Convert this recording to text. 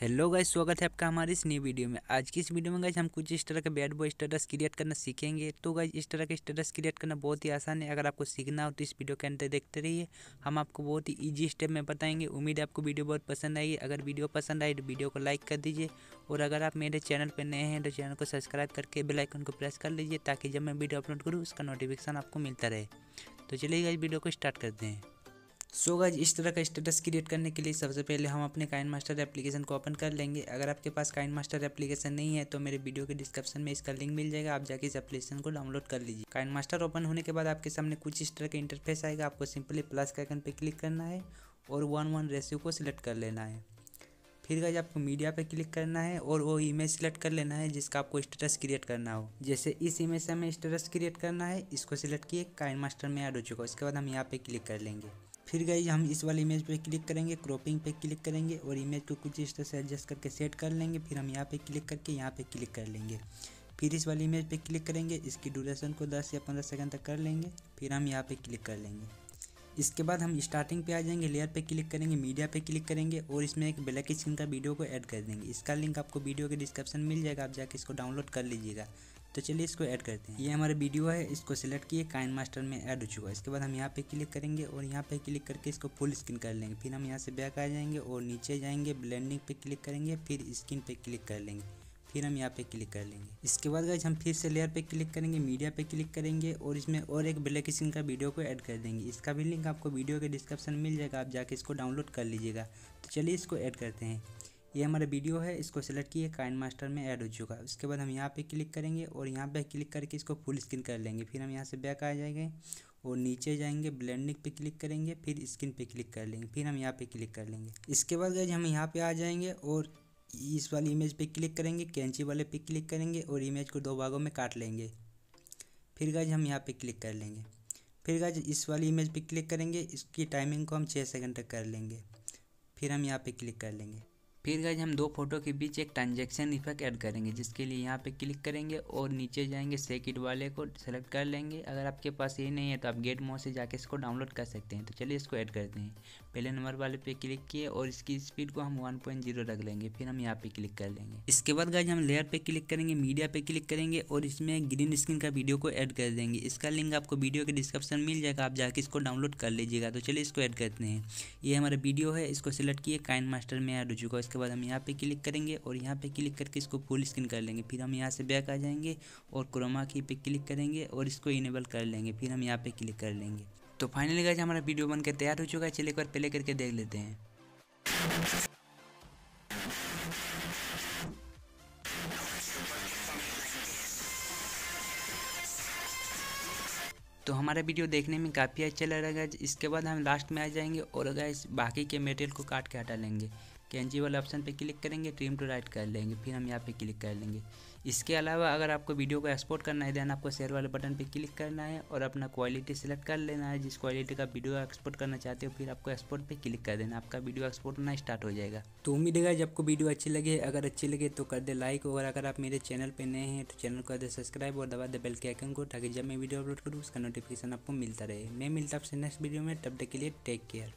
hello guys स्वागत है आपका हमारे इस नई वीडियो में आज की इस वीडियो में गाइस हम कुछ इस तरह के बैड बॉय स्टेटस क्रिएट करना सीखेंगे तो गाइस इस तरह के स्टेटस क्रिएट करना बहुत ही आसान है अगर आपको सीखना हो तो इस वीडियो के अंदर देखते रहिए हम आपको बहुत ही ईजी स्टेप में बताएंगे उम्मीद है आपको वीडियो बहुत पसंद आएगी अगर वीडियो पसंद आए तो वीडियो को लाइक कर दीजिए और अगर आप मेरे चैनल पर नए हैं तो चैनल को सब्सक्राइब करके बेलाइकन को प्रेस कर लीजिए ताकि जब मैं वीडियो अपलोड करूँ उसका नोटिफिकेशन आपको मिलता रहे तो चलिए गाइस वीडियो को स्टार्ट करते हैं सो so गाइज इस तरह का स्टेटस क्रिएट करने के लिए सबसे पहले हम अपने काइन मास्टर एप्लीकेशन को ओपन कर लेंगे अगर आपके पास काइन मास्टर एप्लीकेशन नहीं है तो मेरे वीडियो के डिस्क्रिप्शन में इसका लिंक मिल जाएगा आप जाके इस एप्लीकेशन को डाउनलोड कर लीजिए काइन मास्टर ओपन होने के बाद आपके सामने कुछ इस तरह का इंटरफेस आएगा आपको सिंपली प्लस का आइकन पर क्लिक करना है और वन वन रेशियो को सिलेक्ट कर लेना है फिर गाइज आपको मीडिया पर क्लिक करना है और वो इमेज सेलेक्ट कर लेना है जिसका आपको स्टेटस क्रिएट करना हो जैसे इस इमेज से हमें स्टेटस क्रिएट करना है इसको सिलेक्ट किए काइन मास्टर में ऐड हो चुका है उसके बाद हम यहाँ पर क्लिक कर लेंगे फिर गई हम इस वाली इमेज पे क्लिक करेंगे क्रॉपिंग पे क्लिक करेंगे और इमेज को कुछ इस तरह से एडजस्ट करके सेट कर लेंगे फिर हम यहाँ पे क्लिक करके यहाँ पे क्लिक कर लेंगे फिर इस वाली इमेज पे क्लिक करेंगे इसकी ड्यूरेशन को 10 या 15 सेकंड तक कर लेंगे फिर हम यहाँ पे क्लिक कर लेंगे इसके बाद हम स्टार्टिंग पे आ जाएंगे लेयर पे क्लिक करेंगे मीडिया पे क्लिक करेंगे और इसमें एक ब्लैक स्क्रीन का वीडियो को ऐड कर देंगे इसका लिंक आपको वीडियो के डिस्क्रिप्शन मिल जाएगा आप जाके इसको डाउनलोड कर लीजिएगा तो चलिए इसको ऐड करते हैं ये हमारा वीडियो है इसको सिलेक्ट किए काइन मास्टर में ऐड हो चुका है इसके बाद हम यहाँ पे क्लिक करेंगे और यहाँ पे क्लिक करके इसको फुल स्क्रीन कर लेंगे फिर हम यहाँ से बैक आ जाएंगे और नीचे जाएंगे ब्लेंडिंग पे क्लिक करेंगे फिर स्क्रीन पे क्लिक कर लेंगे फिर हम यहाँ पे क्लिक कर लेंगे इसके बाद गाइज हम फिर से लेयर पे क्लिक करेंगे मीडिया पे क्लिक करेंगे और इसमें और एक ब्लैक स्क्रीन का वीडियो को ऐड कर देंगे इसका भी लिंक आपको वीडियो के डिस्क्रिप्शन मिल जाएगा आप जाके इसको डाउनलोड कर लीजिएगा तो चलिए इसको ऐड करते हैं ये हमारा वीडियो है इसको सेलेक्ट किए काइन मास्टर में ऐड हो चुका है उसके बाद हम यहाँ पे क्लिक करेंगे और यहाँ पे क्लिक करके इसको फुल स्क्रीन कर लेंगे फिर हम यहाँ से बैक आ जाएंगे और नीचे जाएंगे ब्लेंडिंग पे क्लिक करेंगे फिर स्क्रीन पे क्लिक कर लेंगे फिर हम यहाँ पे क्लिक कर लेंगे इसके बाद गए हम यहाँ पे आ जाएंगे और इस वाली इमेज पर क्लिक करेंगे कैंची वाले पे क्लिक करेंगे और इमेज को दो भागों में काट लेंगे फिर गज हम यहाँ पर क्लिक कर लेंगे फिर गज इस वाली इमेज पर क्लिक करेंगे इसकी टाइमिंग को हम छः सेकेंड तक कर लेंगे फिर हम यहाँ पे क्लिक कर लेंगे फिर गाइज हम दो फोटो के बीच एक ट्रांजेक्शन इफेक्ट ऐड करेंगे जिसके लिए यहाँ पे क्लिक करेंगे और नीचे जाएंगे सेकिट वाले को सेलेक्ट कर लेंगे अगर आपके पास ये नहीं है तो आप गेट मोड से जाके इसको डाउनलोड कर सकते हैं तो चलिए इसको ऐड करते हैं पहले नंबर वाले पे क्लिक किए और इसकी स्पीड को हम 1.0 रख लेंगे फिर हम यहाँ पे क्लिक कर लेंगे इसके बाद गाइज हम लेयर पर क्लिक करेंगे मीडिया पर क्लिक करेंगे और इसमें ग्रीन स्क्रीन का वीडियो को ऐड कर देंगे इसका लिंक आपको वीडियो के डिस्क्रिप्शन मिल जाएगा आप जाके इसको डाउनलोड कर लीजिएगा तो चलिए इसको ऐड करते हैं ये हमारा वीडियो है इसको सिलेक्ट किए काइन मास्टर में ऐड हो चुका है उसके बाद हम यहाँ पे क्लिक करेंगे और यहाँ पे क्लिक करके इसको फुल स्क्रीन कर लेंगे फिर हम यहाँ से बैक आ जाएंगे और क्रोमा की पे क्लिक करेंगे और इसको इनेबल कर लेंगे फिर हम यहाँ पे क्लिक कर लेंगे तो फाइनली गाइज हमारा वीडियो बनकर तैयार हो चुका है चलिए एक बार प्ले करके देख लेते हैं तो हमारा वीडियो देखने में काफ़ी अच्छा लग रहा है इसके बाद हम लास्ट में आ जाएंगे और अगर इस बाकी के मेटेरियल को काट के हटा लेंगे कैंची वाले ऑप्शन पे क्लिक करेंगे ट्रिम टू राइट कर लेंगे फिर हम यहाँ पे क्लिक कर लेंगे इसके अलावा अगर आपको वीडियो को एक्सपोर्ट करना है देन आपको शेयर वाले बटन पे क्लिक करना है और अपना क्वालिटी सेलेक्ट कर लेना है जिस क्वालिटी का वीडियो एक्सपोर्ट करना चाहते हो फिर आपको एक्सपोर्ट पर क्लिक कर देना आपका वीडियो एक्सपोर्ट होना स्टार्ट हो जाएगा तो उम्मीद है को वीडियो अच्छी लगे अगर अच्छी लगे तो कर दे लाइक और अगर आप मेरे चैनल पर नए हैं तो चैनल को कर दे सब्सक्राइब और दबा दे बेल के आइकन को ताकि जब मैं वीडियो अपलोड करूँ उसका नोटिफिकेशन आपको मिलता रहे मैं मिलता आपसे नेक्स्ट वीडियो में तब तक के लिए टेक केयर